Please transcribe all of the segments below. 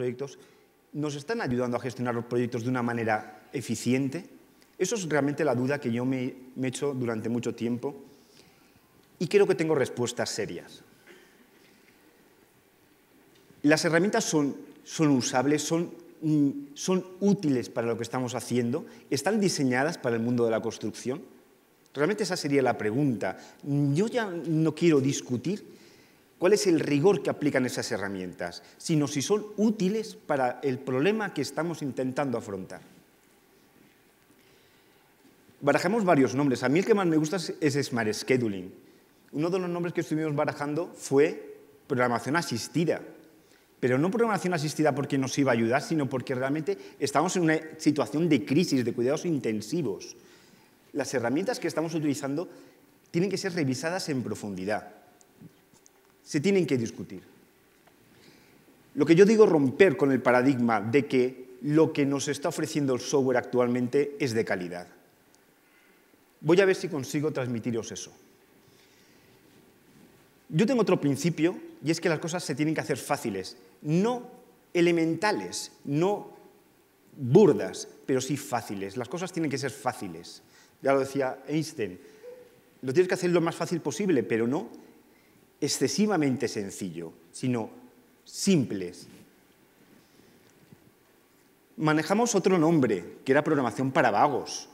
proyectos, ¿nos están ayudando a gestionar los proyectos de una manera eficiente? Eso es realmente la duda que yo me, he hecho durante mucho tiempo y creo que tengo respuestas serias. Las herramientas son, son usables, son, mm, son útiles para lo que estamos haciendo, están diseñadas para el mundo de la construcción. Realmente esa sería la pregunta. Yo ya no quiero discutir ¿Cuál es el rigor que aplican esas herramientas? Sino si son útiles para el problema que estamos intentando afrontar. Barajamos varios nombres. A mí el que más me gusta es Smart Scheduling. Uno de los nombres que estuvimos barajando fue programación asistida. Pero no programación asistida porque nos iba a ayudar, sino porque realmente estamos en una situación de crisis, de cuidados intensivos. Las herramientas que estamos utilizando tienen que ser revisadas en profundidad se tienen que discutir. Lo que yo digo es romper con el paradigma de que lo que nos está ofreciendo el software actualmente es de calidad. Voy a ver si consigo transmitiros eso. Yo tengo otro principio y es que las cosas se tienen que hacer fáciles, no elementales, no burdas, pero sí fáciles. Las cosas tienen que ser fáciles. Ya lo decía Einstein. Lo tienes que hacer lo más fácil posible, pero no excesivamente sencillo, sino simples. Manejamos otro nombre, que era programación para vagos.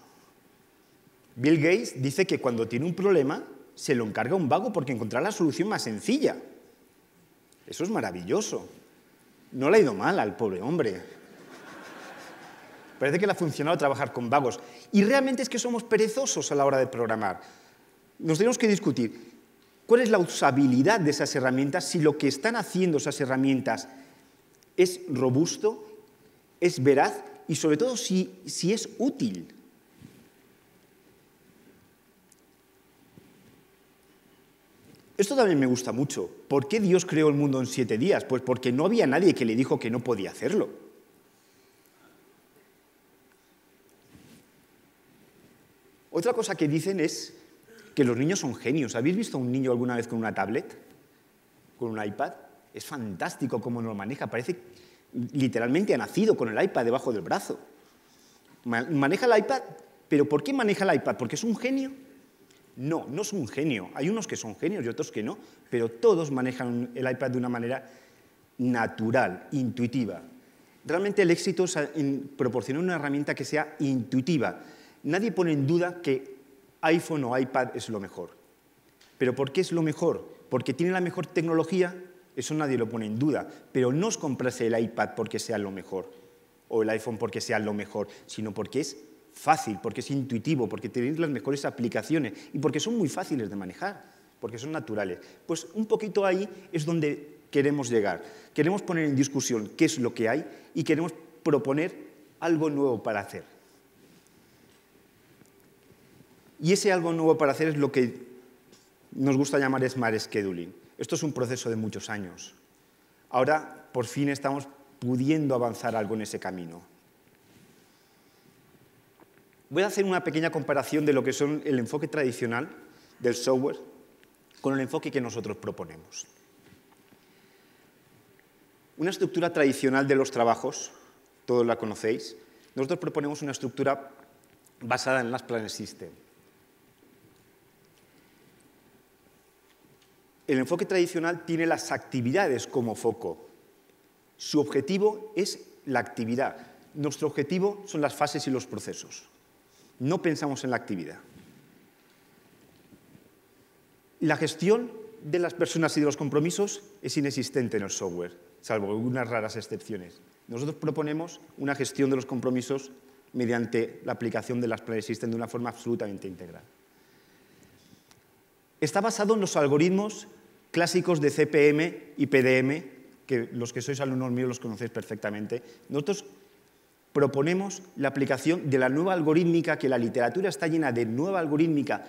Bill Gates dice que cuando tiene un problema, se lo encarga un vago porque encontrar la solución más sencilla. Eso es maravilloso. No le ha ido mal al pobre hombre. Parece que le ha funcionado trabajar con vagos. Y realmente es que somos perezosos a la hora de programar. Nos tenemos que discutir ¿Cuál es la usabilidad de esas herramientas si lo que están haciendo esas herramientas es robusto, es veraz y sobre todo si, es útil? Esto también me gusta mucho. ¿Por qué Dios creó el mundo en siete días? Pues porque no había nadie que le dijo que no podía hacerlo. Otra cosa que dicen es que los niños son genios. ¿Habéis visto a un niño alguna vez con una tablet? ¿Con un iPad? Es fantástico cómo lo maneja. Parece literalmente ha nacido con el iPad debajo del brazo. Maneja el iPad, pero ¿por qué maneja el iPad? ¿Porque es un genio? No, no es un genio. Hay unos que son genios y otros que no, pero todos manejan el iPad de una manera natural, intuitiva. Realmente el éxito es proporcionar una herramienta que sea intuitiva. Nadie pone en duda que iPhone o iPad es lo mejor. ¿Pero por qué es lo mejor? Porque tiene la mejor tecnología, eso nadie lo pone en duda, pero no os compréis el iPad porque sea lo mejor o el iPhone porque sea lo mejor, sino porque es fácil, porque es intuitivo, porque tenéis las mejores aplicaciones y porque son muy fáciles de manejar, porque son naturales. Pues un poquito ahí es donde queremos llegar. Queremos poner en discusión qué es lo que hay y queremos proponer algo nuevo para hacer. Y ese algo nuevo para hacer es lo que nos gusta llamar smart scheduling. Esto es un proceso de muchos años. Ahora, por fin, estamos pudiendo avanzar algo en ese camino. Voy a hacer una pequeña comparación de lo que son el enfoque tradicional del software con el enfoque que nosotros proponemos. Una estructura tradicional de los trabajos, todos la conocéis, nosotros proponemos una estructura basada en las planes system. El enfoque tradicional tiene las actividades como foco. Su objetivo es la actividad. Nuestro objetivo son las fases y los procesos. No pensamos en la actividad. La gestión de las personas y de los compromisos es inexistente en el software, salvo algunas raras excepciones. Nosotros proponemos una gestión de los compromisos mediante la aplicación de las planes de una forma absolutamente integral. Está basado en los algoritmos clásicos de CPM y PDM, que los que sois alumnos míos los conocéis perfectamente. Nosotros proponemos la aplicación de la nueva algorítmica, que la literatura está llena de nueva algorítmica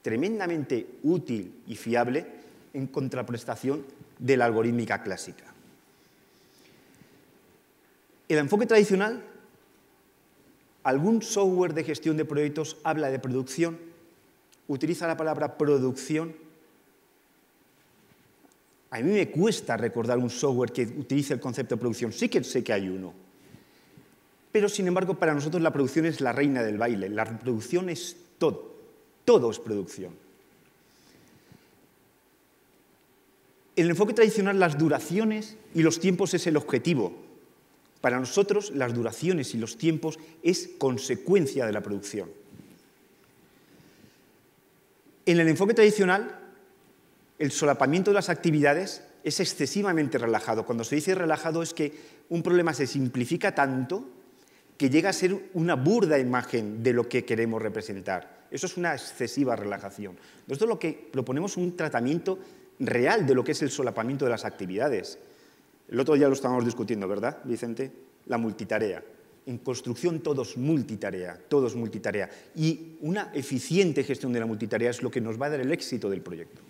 tremendamente útil y fiable en contraprestación de la algorítmica clásica. El enfoque tradicional, algún software de gestión de proyectos habla de producción, utiliza la palabra producción. A mí me cuesta recordar un software que utilice el concepto de producción. Sí que sé que hay uno. Pero, sin embargo, para nosotros la producción es la reina del baile. La producción es todo. Todo es producción. En el enfoque tradicional, las duraciones y los tiempos es el objetivo. Para nosotros, las duraciones y los tiempos es consecuencia de la producción. En el enfoque tradicional, el solapamiento de las actividades es excesivamente relajado. Cuando se dice relajado es que un problema se simplifica tanto que llega a ser una burda imagen de lo que queremos representar. Eso es una excesiva relajación. Nosotros lo que proponemos un tratamiento real de lo que es el solapamiento de las actividades. El otro día lo estábamos discutiendo, ¿verdad, Vicente? La multitarea en construcción todos multitarea, todos multitarea. Y una eficiente gestión de la multitarea es lo que nos va a dar el éxito del proyecto.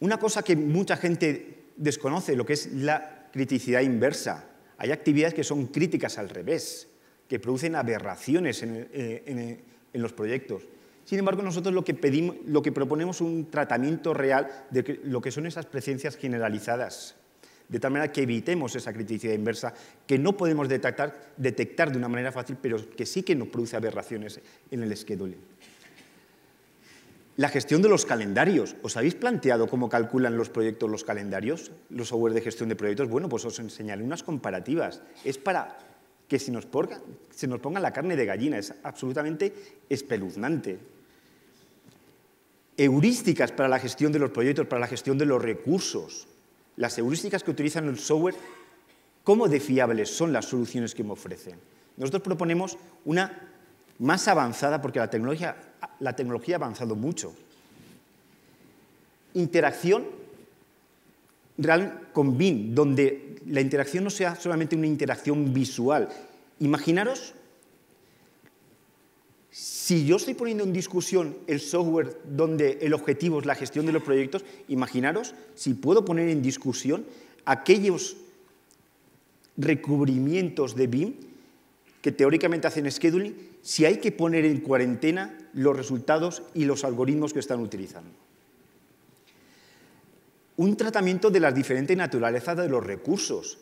Una cosa que mucha gente desconoce, lo que es la criticidad inversa. Hay actividades que son críticas al revés, que producen aberraciones en, eh, los proyectos. Sin embargo, nosotros lo que, pedimos, lo que proponemos es un tratamiento real de lo que son esas presencias generalizadas de tal manera que evitemos esa criticidad inversa que no podemos detectar, detectar de una manera fácil, pero que sí que nos produce aberraciones en el scheduling. La gestión de los calendarios. ¿Os habéis planteado cómo calculan los proyectos los calendarios, los software de gestión de proyectos? Bueno, pues os enseñaré unas comparativas. Es para que se nos ponga, se nos ponga la carne de gallina. Es absolutamente espeluznante. Heurísticas para la gestión de los proyectos, para la gestión de los recursos las heurísticas que utilizan el software, cómo de fiables son las soluciones que me ofrecen. Nosotros proponemos una más avanzada, porque la tecnología, la tecnología ha avanzado mucho. Interacción real con BIM, donde la interacción no sea solamente una interacción visual. Imaginaros si yo estoy poniendo en discusión el software donde el objetivo es la gestión de los proyectos, imaginaros si puedo poner en discusión aquellos recubrimientos de BIM que teóricamente hacen scheduling, si hay que poner en cuarentena los resultados y los algoritmos que están utilizando. Un tratamiento de las diferentes naturalezas de los recursos.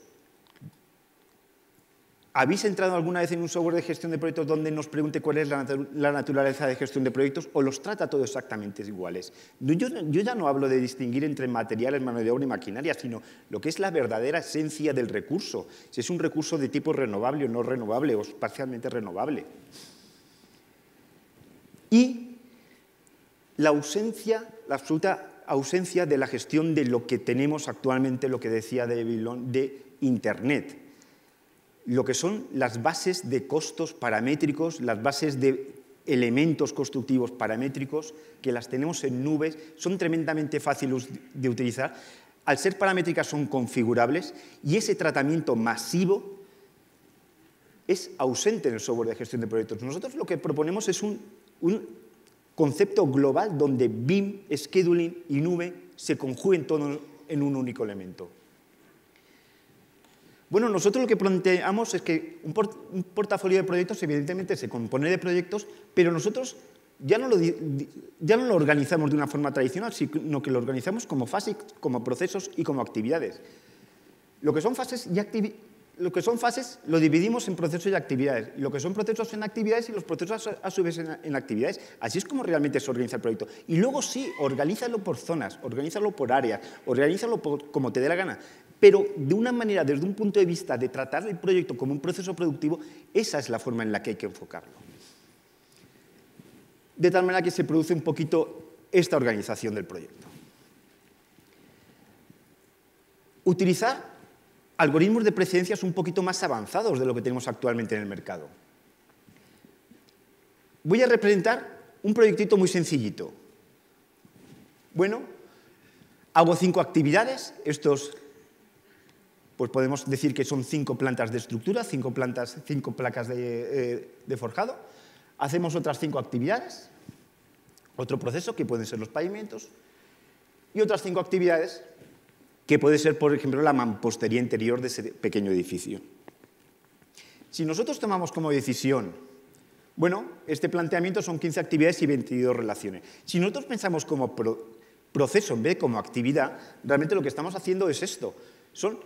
¿Habéis entrado alguna vez en un software de gestión de proyectos donde nos pregunte cuál es la, naturaleza de gestión de proyectos o los trata todos exactamente iguales? Yo, yo, ya no hablo de distinguir entre materiales, mano de obra y maquinaria, sino lo que es la verdadera esencia del recurso, si es un recurso de tipo renovable o no renovable o parcialmente renovable. Y la ausencia, la absoluta ausencia de la gestión de lo que tenemos actualmente, lo que decía David Long, de Internet lo que son las bases de costos paramétricos, las bases de elementos constructivos paramétricos que las tenemos en nubes, son tremendamente fáciles de utilizar. Al ser paramétricas son configurables y ese tratamiento masivo es ausente en el software de gestión de proyectos. Nosotros lo que proponemos es un, concepto global donde BIM, scheduling y nube se conjuguen todos en un único elemento. Bueno, nosotros lo que planteamos es que un, portafolio de proyectos evidentemente se compone de proyectos, pero nosotros ya no, lo, ya no lo organizamos de una forma tradicional, sino que lo organizamos como fases, como procesos y como actividades. Lo que son fases lo que son fases lo dividimos en procesos y actividades. Lo que son procesos en actividades y los procesos a su vez en actividades. Así es como realmente se organiza el proyecto. Y luego sí, organízalo por zonas, organízalo por áreas, organízalo como te dé la gana pero de una manera, desde un punto de vista de tratar el proyecto como un proceso productivo, esa es la forma en la que hay que enfocarlo. De tal manera que se produce un poquito esta organización del proyecto. Utilizar algoritmos de precedencias un poquito más avanzados de lo que tenemos actualmente en el mercado. Voy a representar un proyectito muy sencillito. Bueno, hago cinco actividades, estos pues podemos decir que son cinco plantas de estructura, cinco, plantas, cinco placas eh, de, forjado. Hacemos otras cinco actividades, otro proceso que pueden ser los pavimentos y otras cinco actividades que puede ser, por ejemplo, la mampostería interior de ese pequeño edificio. Si nosotros tomamos como decisión, bueno, este planteamiento son 15 actividades y 22 relaciones. Si nosotros pensamos como proceso en vez como actividad, realmente lo que estamos haciendo es esto. Son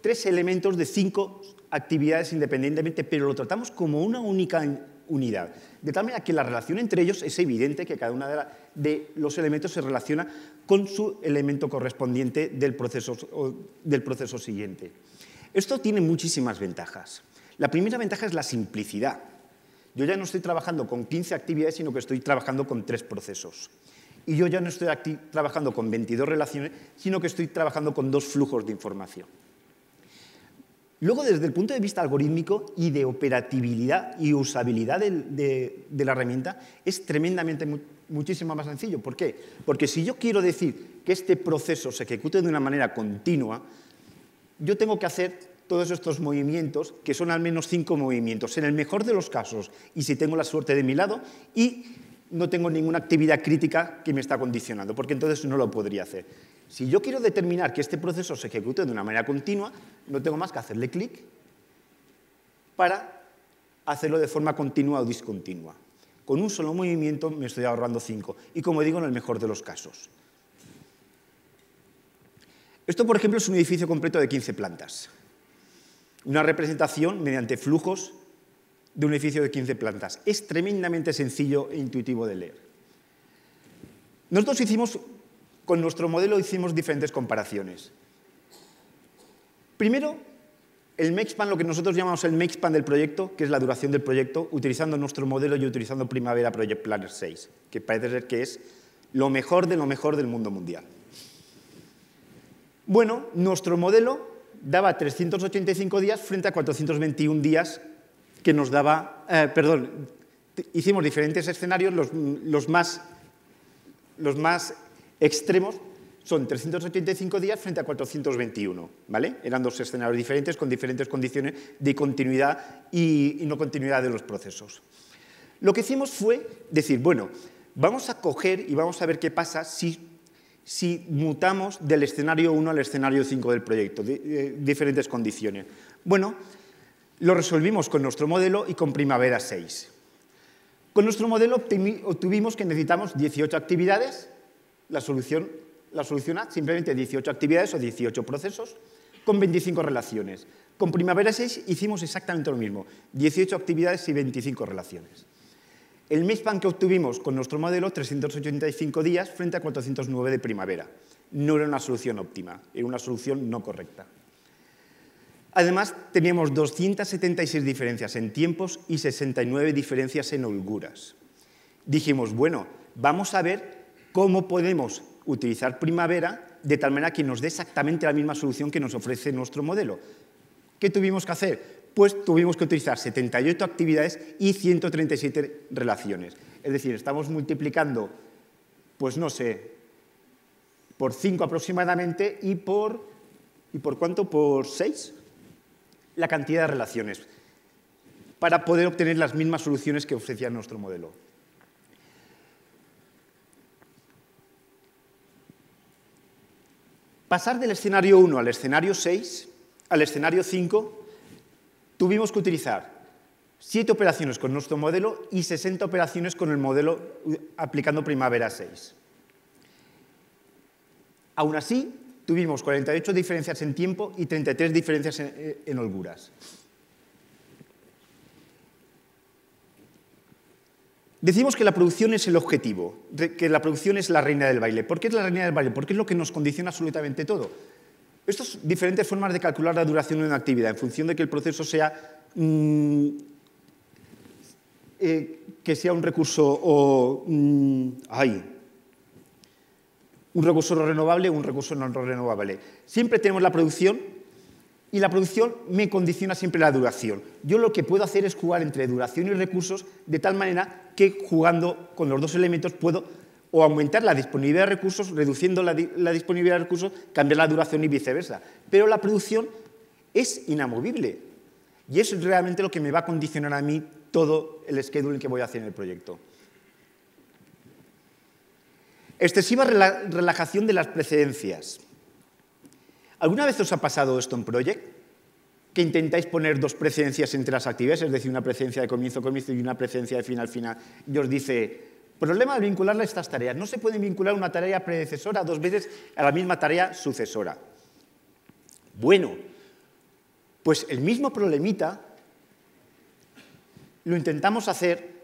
tres elementos de cinco actividades independientemente, pero lo tratamos como una única unidad. De tal manera que la relación entre ellos es evidente que cada uno de, los elementos se relaciona con su elemento correspondiente del proceso, del proceso siguiente. Esto tiene muchísimas ventajas. La primera ventaja es la simplicidad. Yo ya no estoy trabajando con 15 actividades, sino que estoy trabajando con tres procesos y yo ya no estoy aquí trabajando con 22 relaciones, sino que estoy trabajando con dos flujos de información. Luego, desde el punto de vista algorítmico y de operatividad y usabilidad de, la herramienta, es tremendamente muchísimo más sencillo. ¿Por qué? Porque si yo quiero decir que este proceso se ejecute de una manera continua, yo tengo que hacer todos estos movimientos, que son al menos cinco movimientos, en el mejor de los casos, y si tengo la suerte de mi lado, y no tengo ninguna actividad crítica que me está condicionando, porque entonces no lo podría hacer. Si yo quiero determinar que este proceso se ejecute de una manera continua, no tengo más que hacerle clic para hacerlo de forma continua o discontinua. Con un solo movimiento me estoy ahorrando cinco. y como digo, en el mejor de los casos. Esto, por ejemplo, es un edificio completo de 15 plantas. Una representación mediante flujos de un edificio de 15 plantas. Es tremendamente sencillo e intuitivo de leer. Nosotros hicimos, con nuestro modelo hicimos diferentes comparaciones. Primero, el MEXPAN, lo que nosotros llamamos el MEXPAN del proyecto, que es la duración del proyecto, utilizando nuestro modelo y utilizando Primavera Project Planner 6, que parece ser que es lo mejor de lo mejor del mundo mundial. Bueno, nuestro modelo daba 385 días frente a 421 días que nos daba, eh, perdón, hicimos diferentes escenarios, los, más, los más extremos son 385 días frente a 421, ¿vale? Eran dos escenarios diferentes con diferentes condiciones de continuidad y, no continuidad de los procesos. Lo que hicimos fue decir, bueno, vamos a coger y vamos a ver qué pasa si mutamos del escenario 1 al escenario 5 del proyecto, eh, diferentes condiciones. Bueno, lo resolvimos con nuestro modelo y con Primavera 6. Con nuestro modelo obtuvimos que necesitamos 18 actividades, la solución la simplemente 18 actividades o 18 procesos con 25 relaciones. Con Primavera 6 hicimos exactamente lo mismo, 18 actividades y 25 relaciones. El plan que obtuvimos con nuestro modelo, 385 días frente a 409 de primavera. No era una solución óptima, era una solución no correcta. Además, teníamos 276 diferencias en tiempos y 69 diferencias en holguras. Dijimos, bueno, vamos a ver cómo podemos utilizar primavera de tal manera que nos dé exactamente la misma solución que nos ofrece nuestro modelo. ¿Qué tuvimos que hacer? Pues tuvimos que utilizar 78 actividades y 137 relaciones. Es decir, estamos multiplicando, pues no sé, por 5 aproximadamente y por... ¿Y por cuánto? ¿Por 6? la cantidad de relaciones para poder obtener las mismas soluciones que ofrecía nuestro modelo. Pasar del escenario 1 al escenario 6, al escenario 5, tuvimos que utilizar 7 operaciones con nuestro modelo y 60 operaciones con el modelo eh, aplicando Primavera 6. Aún así, tuvimos 48 diferencias en tiempo y 33 diferencias eh, en, holguras. Decimos que la producción es el objetivo, que la producción es la reina del baile. ¿Por qué es la reina del baile? Porque es lo que nos condiciona absolutamente todo. Estas diferentes formas de calcular la duración de una actividad, en función de que el proceso sea, mm, eh, que sea un recurso o, mm, ay, un recurso renovable o un recurso no renovable. Siempre tenemos la producción y la producción me condiciona siempre la duración. Yo lo que puedo hacer es jugar entre duración y recursos de tal manera que jugando con los dos elementos puedo o aumentar la disponibilidad de recursos, reduciendo la, la disponibilidad de recursos, cambiar la duración y viceversa. Pero la producción es inamovible y es realmente lo que me va a condicionar a mí todo el scheduling que voy a hacer en el proyecto. Excesiva relajación de las precedencias. ¿Alguna vez os ha pasado esto en Project? que intentáis poner dos precedencias entre las actividades, es decir, una precedencia de comienzo, comienzo y una precedencia de final, final, y os dice, problema de a estas tareas, no se puede vincular una tarea predecesora dos veces a la misma tarea sucesora. Bueno, pues el mismo problemita lo intentamos hacer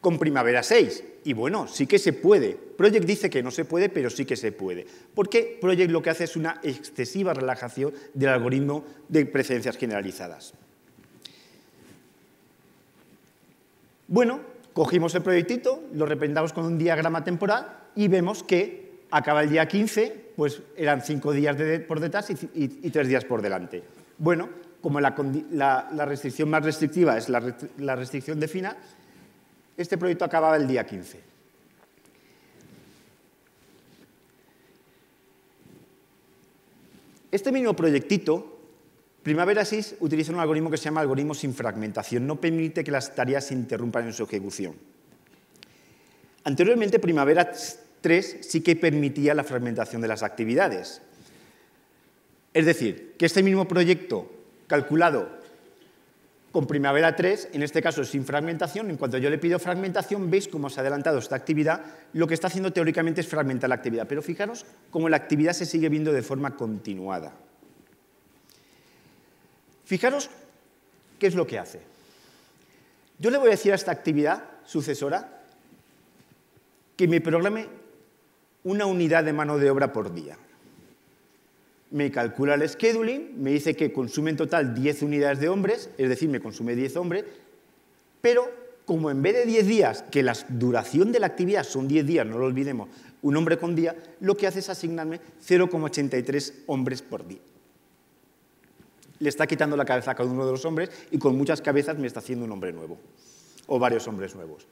con Primavera 6. Y bueno, sí que se puede. Project dice que no se puede, pero sí que se puede. Porque Project lo que hace es una excesiva relajación del algoritmo de preferencias generalizadas. Bueno, cogimos el proyectito, lo representamos con un diagrama temporal y vemos que acaba el día 15, pues eran cinco días por detrás y tres días por delante. Bueno, como la, restricción más restrictiva es la, restricción de fina este proyecto acababa el día 15. Este mismo proyectito, Primavera 6 utiliza un algoritmo que se llama algoritmo sin fragmentación. No permite que las tareas se interrumpan en su ejecución. Anteriormente, Primavera 3 sí que permitía la fragmentación de las actividades. Es decir, que este mismo proyecto calculado con Primavera 3, en este caso sin fragmentación, en cuanto yo le pido fragmentación, veis cómo se ha adelantado esta actividad, lo que está haciendo teóricamente es fragmentar la actividad, pero fijaros cómo la actividad se sigue viendo de forma continuada. Fijaros qué es lo que hace. Yo le voy a decir a esta actividad sucesora que me programe una unidad de mano de obra por día me calcula el scheduling, me dice que consume en total 10 unidades de hombres, es decir, me consume 10 hombres, pero como en vez de 10 días, que la duración de la actividad son 10 días, no lo olvidemos, un hombre con día, lo que hace es asignarme 0,83 hombres por día. Le está quitando la cabeza a cada uno de los hombres y con muchas cabezas me está haciendo un hombre nuevo o varios hombres nuevos.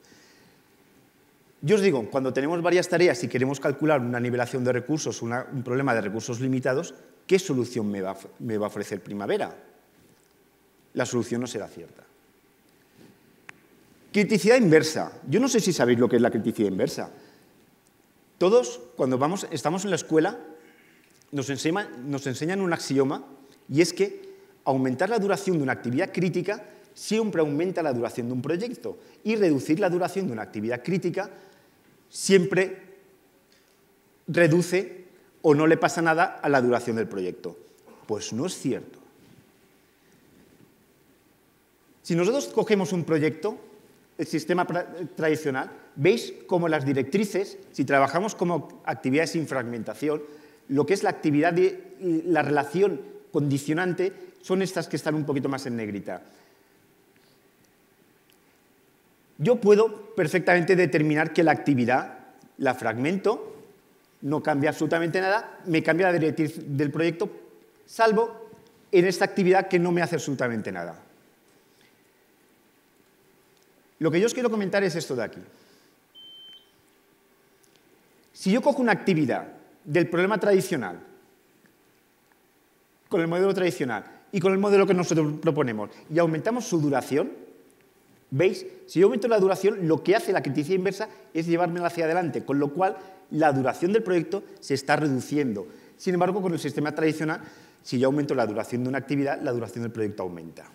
Yo os digo, cuando tenemos varias tareas y queremos calcular una nivelación de recursos, un problema de recursos limitados, ¿qué solución me va, a ofrecer Primavera? La solución no será cierta. Criticidad inversa. Yo no sé si sabéis lo que es la criticidad inversa. Todos, cuando estamos en la escuela, nos enseñan un axioma y es que aumentar la duración de una actividad crítica siempre aumenta la duración de un proyecto y reducir la duración de una actividad crítica siempre reduce o no le pasa nada a la duración del proyecto. Pues no es cierto. Si nosotros cogemos un proyecto, el sistema tradicional, veis como las directrices, si trabajamos como actividades sin fragmentación, lo que es la actividad la relación condicionante son estas que están un poquito más en negrita yo puedo perfectamente determinar que la actividad la fragmento, no cambia absolutamente nada, me cambia la directriz del proyecto, salvo en esta actividad que no me hace absolutamente nada. Lo que yo os quiero comentar es esto de aquí. Si yo cojo una actividad del problema tradicional, con el modelo tradicional y con el modelo que nosotros proponemos, y aumentamos su duración, ¿Veis? Si yo aumento la duración, lo que hace la criticidad inversa es llevármela hacia adelante, con lo cual la duración del proyecto se está reduciendo. Sin embargo, con el sistema tradicional, si yo aumento la duración de una actividad, la duración del proyecto aumenta.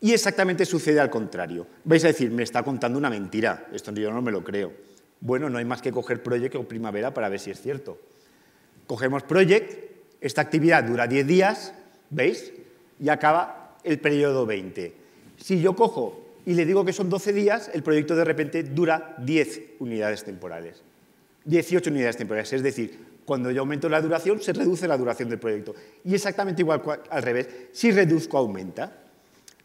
Y exactamente sucede al contrario. Vais a decir, me está contando una mentira, esto yo no me lo creo. Bueno, no hay más que coger Project o Primavera para ver si es cierto. Cogemos Project, esta actividad dura 10 días, ¿veis? Y acaba el periodo 20. Si yo cojo y le digo que son 12 días, el proyecto de repente dura 10 unidades temporales. 18 unidades temporales. Es decir, cuando yo aumento la duración, se reduce la duración del proyecto. Y exactamente igual al revés. Si reduzco, aumenta.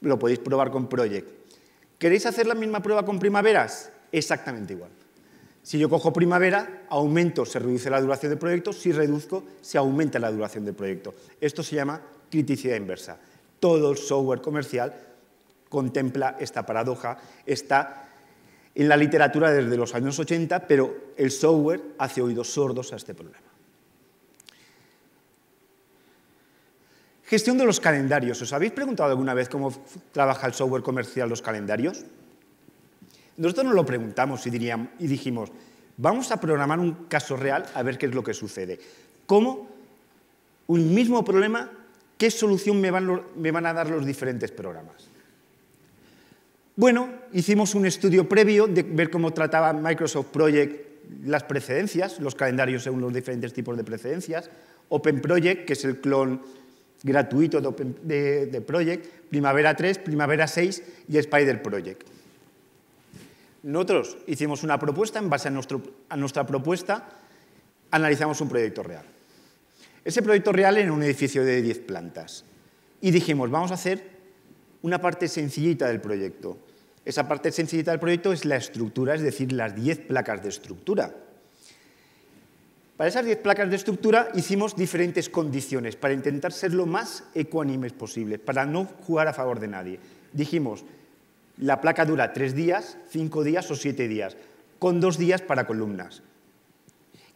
Lo podéis probar con Project. ¿Queréis hacer la misma prueba con primaveras? Exactamente igual. Si yo cojo primavera, aumento, se reduce la duración del proyecto. Si reduzco, se aumenta la duración del proyecto. Esto se llama criticidad inversa. Todo el software comercial contempla esta paradoja, está en la literatura desde los años 80, pero el software hace oídos sordos a este problema. Gestión de los calendarios. ¿Os habéis preguntado alguna vez cómo trabaja el software comercial los calendarios? Nosotros nos lo preguntamos y, dijimos, vamos a programar un caso real a ver qué es lo que sucede. ¿Cómo un mismo problema, qué solución me van a dar los diferentes programas? Bueno, hicimos un estudio previo de ver cómo trataba Microsoft Project las precedencias, los calendarios según los diferentes tipos de precedencias, Open Project, que es el clon gratuito de, Project, Primavera 3, Primavera 6 y Spider Project. Nosotros hicimos una propuesta, en base a, a nuestra propuesta analizamos un proyecto real. Ese proyecto real en un edificio de 10 plantas y dijimos, vamos a hacer una parte sencillita del proyecto. Esa parte sencillita del proyecto es la estructura, es decir, las 10 placas de estructura. Para esas 10 placas de estructura hicimos diferentes condiciones para intentar ser lo más ecuánimes posible, para no jugar a favor de nadie. Dijimos, la placa dura 3 días, 5 días o 7 días, con 2 días para columnas.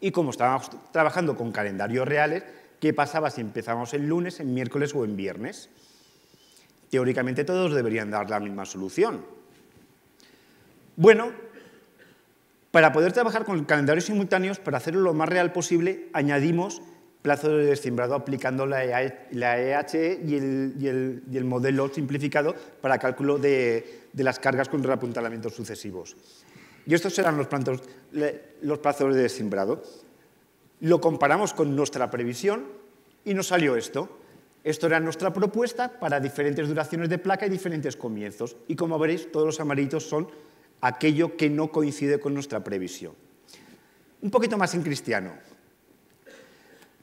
Y como estábamos trabajando con calendarios reales, ¿qué pasaba si empezábamos el lunes, en miércoles o en viernes? Teóricamente todos deberían dar la misma solución. Bueno, para poder trabajar con calendarios simultáneos, para hacerlo lo más real posible, añadimos plazos de descimbrado aplicando la EHE e, e e y el, modelo simplificado para cálculo de, las cargas con reapuntalamientos sucesivos. Y estos serán los, los plazos de descimbrado. Lo comparamos con nuestra previsión y nos salió esto. Esto era nuestra propuesta para diferentes duraciones de placa y diferentes comienzos. Y como veréis, todos los amarillos son aquello que no coincide con nuestra previsión. Un poquito más en cristiano.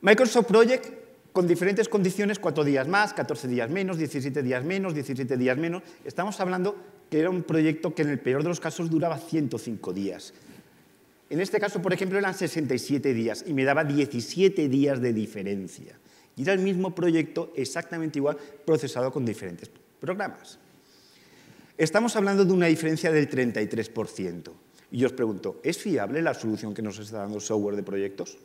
Microsoft Project con diferentes condiciones, cuatro días más, 14 días menos, 17 días menos, 17 días menos. Estamos hablando que era un proyecto que en el peor de los casos duraba 105 días. En este caso, por ejemplo, eran 67 días y me daba 17 días de diferencia. Y era el mismo proyecto exactamente igual, procesado con diferentes programas. Estamos hablando de una diferencia del 33%. Y yo os pregunto, ¿es fiable la solución que nos está dando el software de proyectos?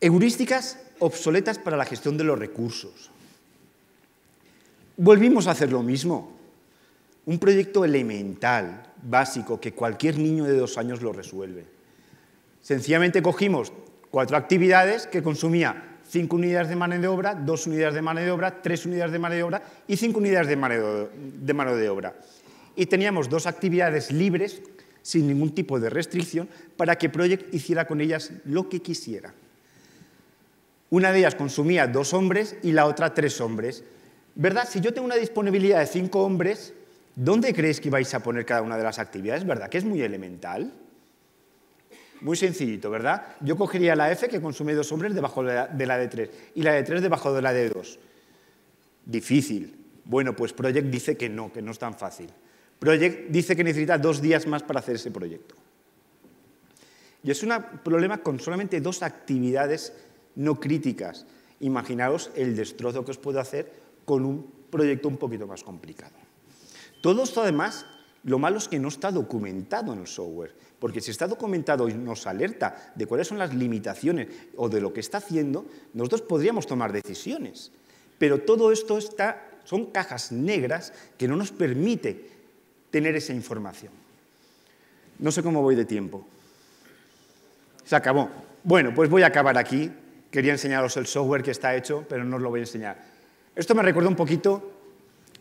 Heurísticas obsoletas para la gestión de los recursos. Volvimos a hacer lo mismo. Un proyecto elemental, básico, que cualquier niño de dos años lo resuelve. Sencillamente cogimos cuatro actividades que consumía cinco unidades de mano de obra, dos unidades de mano de obra, tres unidades de mano de obra y cinco unidades de mano de, obra. Y teníamos dos actividades libres, sin ningún tipo de restricción, para que Project hiciera con ellas lo que quisiera. Una de ellas consumía dos hombres y la otra tres hombres. ¿Verdad? Si yo tengo una disponibilidad de cinco hombres, ¿dónde creéis que vais a poner cada una de las actividades? ¿Verdad que es muy elemental? Muy sencillito, ¿verdad? Yo cogería la F que consume dos hombres debajo de la d 3 y la d 3 debajo de la d 2. Difícil. Bueno, pues Project dice que no, que no es tan fácil. Project dice que necesita dos días más para hacer ese proyecto. Y es un problema con solamente dos actividades no críticas. Imaginaos el destrozo que os puedo hacer con un proyecto un poquito más complicado. Todo esto además lo malo es que no está documentado en el software, porque si está documentado y nos alerta de cuáles son las limitaciones o de lo que está haciendo, nosotros podríamos tomar decisiones. Pero todo esto está, son cajas negras que no nos permite tener esa información. No sé cómo voy de tiempo. Se acabó. Bueno, pues voy a acabar aquí. Quería enseñaros el software que está hecho, pero no os lo voy a enseñar. Esto me recuerda un poquito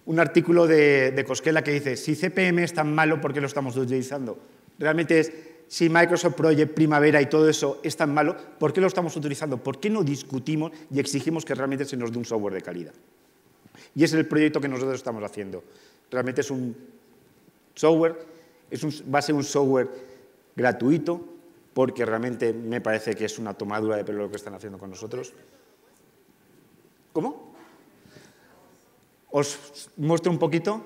un artículo de, de, Cosquela que dice, si CPM es tan malo, ¿por qué lo estamos utilizando? Realmente es, si Microsoft Project, Primavera y todo eso es tan malo, ¿por qué lo estamos utilizando? ¿Por qué no discutimos y exigimos que realmente se nos dé un software de calidad? Y es el proyecto que nosotros estamos haciendo. Realmente es un software, es un, va a ser un software gratuito, porque realmente me parece que es una tomadura de pelo lo que están haciendo con nosotros. ¿Cómo? Os muestro un poquito,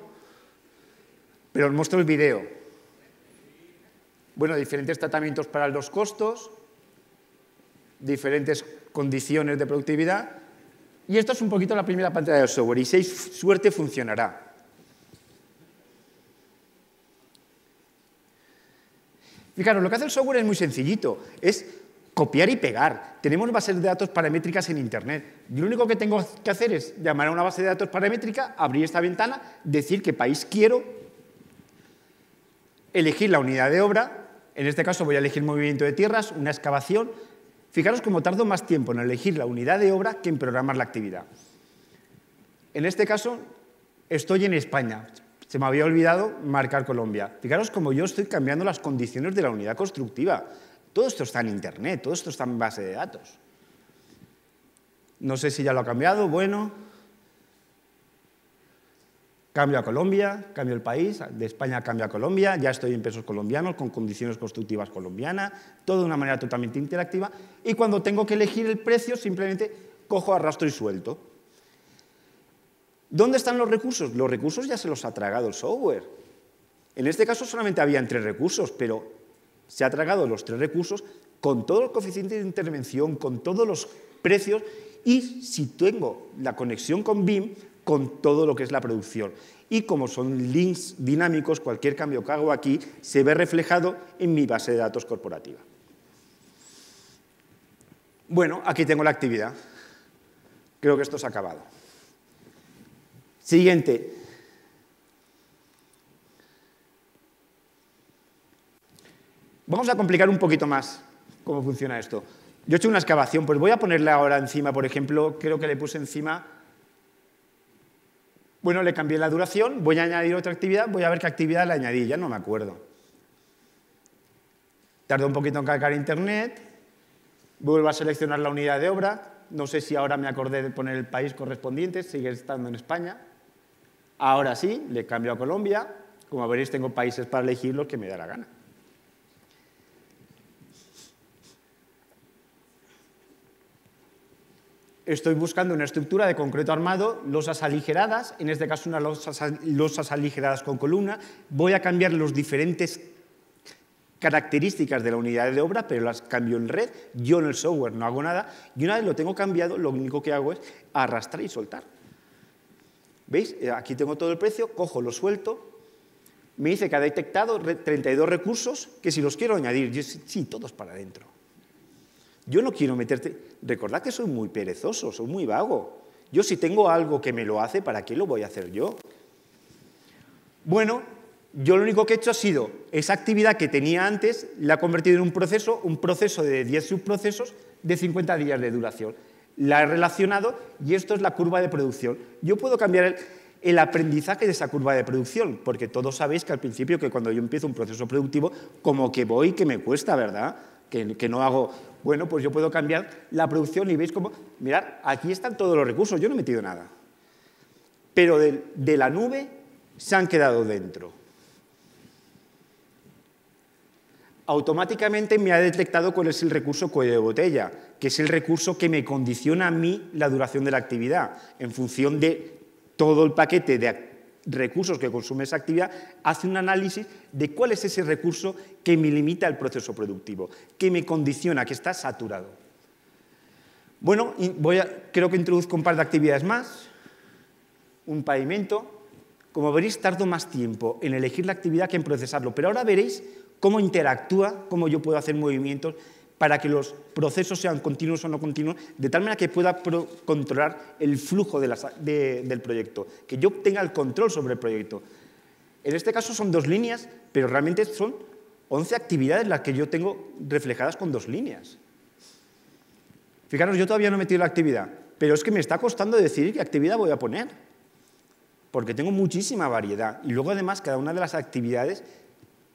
pero os muestro el video. Bueno, diferentes tratamientos para los costos, diferentes condiciones de productividad. Y esto es un poquito la primera pantalla del software. Y si suerte, funcionará. Fijaros, lo que hace el software es muy sencillito. Es copiar y pegar. Tenemos bases de datos paramétricas en Internet. lo único que tengo que hacer es llamar a una base de datos paramétrica, abrir esta ventana, decir qué país quiero, elegir la unidad de obra. En este caso voy a elegir movimiento de tierras, una excavación. Fijaros cómo tardo más tiempo en elegir la unidad de obra que en programar la actividad. En este caso estoy en España. Se me había olvidado marcar Colombia. Fijaros cómo yo estoy cambiando las condiciones de la unidad constructiva. Todo esto está en Internet, todo esto está en base de datos. No sé si ya lo ha cambiado, bueno. Cambio a Colombia, cambio el país, de España cambio a Colombia, ya estoy en pesos colombianos, con condiciones constructivas colombianas, todo de una manera totalmente interactiva. Y cuando tengo que elegir el precio, simplemente cojo, arrastro y suelto. ¿Dónde están los recursos? Los recursos ya se los ha tragado el software. En este caso solamente había tres recursos, pero se ha tragado los tres recursos con todos los coeficientes de intervención, con todos los precios y si tengo la conexión con BIM, con todo lo que es la producción. Y como son links dinámicos, cualquier cambio que hago aquí se ve reflejado en mi base de datos corporativa. Bueno, aquí tengo la actividad. Creo que esto se ha acabado. Siguiente, Vamos a complicar un poquito más cómo funciona esto. Yo he hecho una excavación, pues voy a ponerle ahora encima, por ejemplo, creo que le puse encima... Bueno, le cambié la duración, voy a añadir otra actividad, voy a ver qué actividad le añadí, ya no me acuerdo. Tardó un poquito en cargar internet, vuelvo a seleccionar la unidad de obra, no sé si ahora me acordé de poner el país correspondiente, sigue estando en España. Ahora sí, le cambio a Colombia, como veréis tengo países para elegir los que me da la gana. estoy buscando una estructura de concreto armado, losas aligeradas, en este caso unas losas, aligeradas con columna. Voy a cambiar los diferentes características de la unidad de obra, pero las cambio en red, yo en el software no hago nada, y una vez lo tengo cambiado, lo único que hago es arrastrar y soltar. ¿Veis? Eh, aquí tengo todo el precio, cojo, lo suelto, me dice que ha detectado 32 recursos, que si los quiero añadir, yo sí, todos para adentro. Yo no quiero meterte. Recordad que soy muy perezoso, soy muy vago. Yo si tengo algo que me lo hace, ¿para qué lo voy a hacer yo? Bueno, yo lo único que he hecho ha sido esa actividad que tenía antes, la he convertido en un proceso, un proceso de 10 subprocesos de 50 días de duración. La he relacionado y esto es la curva de producción. Yo puedo cambiar el, el aprendizaje de esa curva de producción, porque todos sabéis que al principio, que cuando yo empiezo un proceso productivo, como que voy, que me cuesta, ¿verdad? que, no hago, bueno, pues yo puedo cambiar la producción y veis cómo, mirad, aquí están todos los recursos, yo no he metido nada. Pero de, la nube se han quedado dentro. Automáticamente me ha detectado cuál es el recurso cuello de botella, que es el recurso que me condiciona a mí la duración de la actividad en función de todo el paquete de, recursos que consume esa actividad, hace un análisis de cuál es ese recurso que me limita el proceso productivo, que me condiciona, que está saturado. Bueno, creo que introduzco un par de actividades más. Un pavimento. Como veréis, tardo más tiempo en elegir la actividad que en procesarlo, pero ahora veréis cómo interactúa, cómo yo puedo hacer movimientos para que los procesos sean continuos o no continuos, de tal manera que pueda controlar el flujo del proyecto, que yo tenga el control sobre el proyecto. En este caso son dos líneas, pero realmente son 11 actividades las que yo tengo reflejadas con dos líneas. Fijaros, yo todavía no he metido la actividad, pero es que me está costando decidir qué actividad voy a poner, porque tengo muchísima variedad. Y luego además cada una de las actividades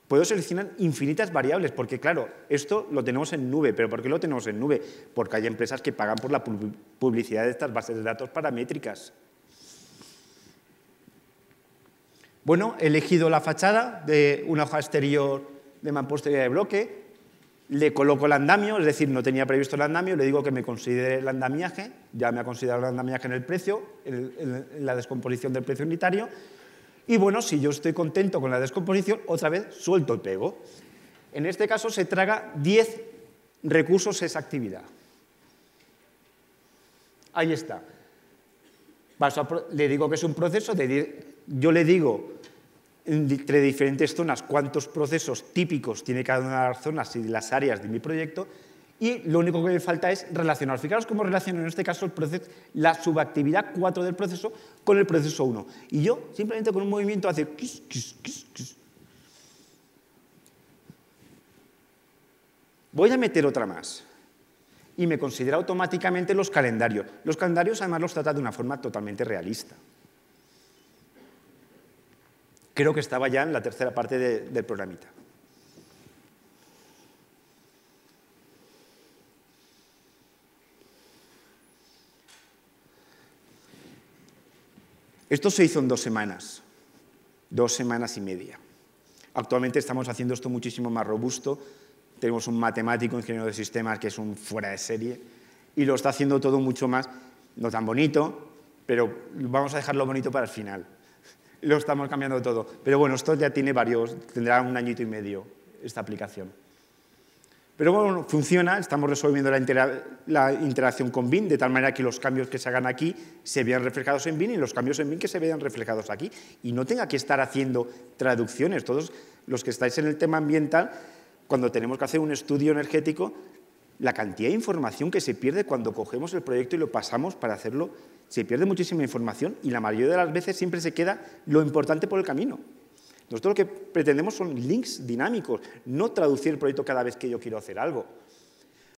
puedo seleccionar infinitas variables, porque claro, esto lo tenemos en nube, pero ¿por qué lo tenemos en nube? Porque hay empresas que pagan por la publicidad de estas bases de datos paramétricas. Bueno, he elegido la fachada de una hoja exterior de mampostería de bloque, le coloco el andamio, es decir, no tenía previsto el andamio, le digo que me considere el andamiaje, ya me ha considerado el andamiaje en el precio, en la descomposición del precio unitario, y bueno, si yo estoy contento con la descomposición, otra vez suelto el pego. En este caso se traga 10 recursos esa actividad. Ahí está. le digo que es un proceso, yo le digo entre diferentes zonas cuántos procesos típicos tiene cada una de las zonas y las áreas de mi proyecto y lo único que me falta es relacionar. Fijaros cómo relaciono en este caso el proceso, la subactividad 4 del proceso con el proceso 1. Y yo simplemente con un movimiento hace... Voy a meter otra más y me considera automáticamente los calendarios. Los calendarios además los trata de una forma totalmente realista. Creo que estaba ya en la tercera parte del programita. Esto se hizo en dos semanas, dos semanas y media. Actualmente estamos haciendo esto muchísimo más robusto. Tenemos un matemático, ingeniero de sistemas, que es un fuera de serie, y lo está haciendo todo mucho más, no tan bonito, pero vamos a dejarlo bonito para el final. Lo estamos cambiando todo. Pero bueno, esto ya tiene varios, tendrá un añito y medio esta aplicación. Pero bueno, funciona, estamos resolviendo la, interacción con BIN, de tal manera que los cambios que se hagan aquí se vean reflejados en BIN y los cambios en BIN que se vean reflejados aquí. Y no tenga que estar haciendo traducciones. Todos los que estáis en el tema ambiental, cuando tenemos que hacer un estudio energético, la cantidad de información que se pierde cuando cogemos el proyecto y lo pasamos para hacerlo, se pierde muchísima información y la mayoría de las veces siempre se queda lo importante por el camino. Nosotros lo que pretendemos son links dinámicos, no traducir el proyecto cada vez que yo quiero hacer algo.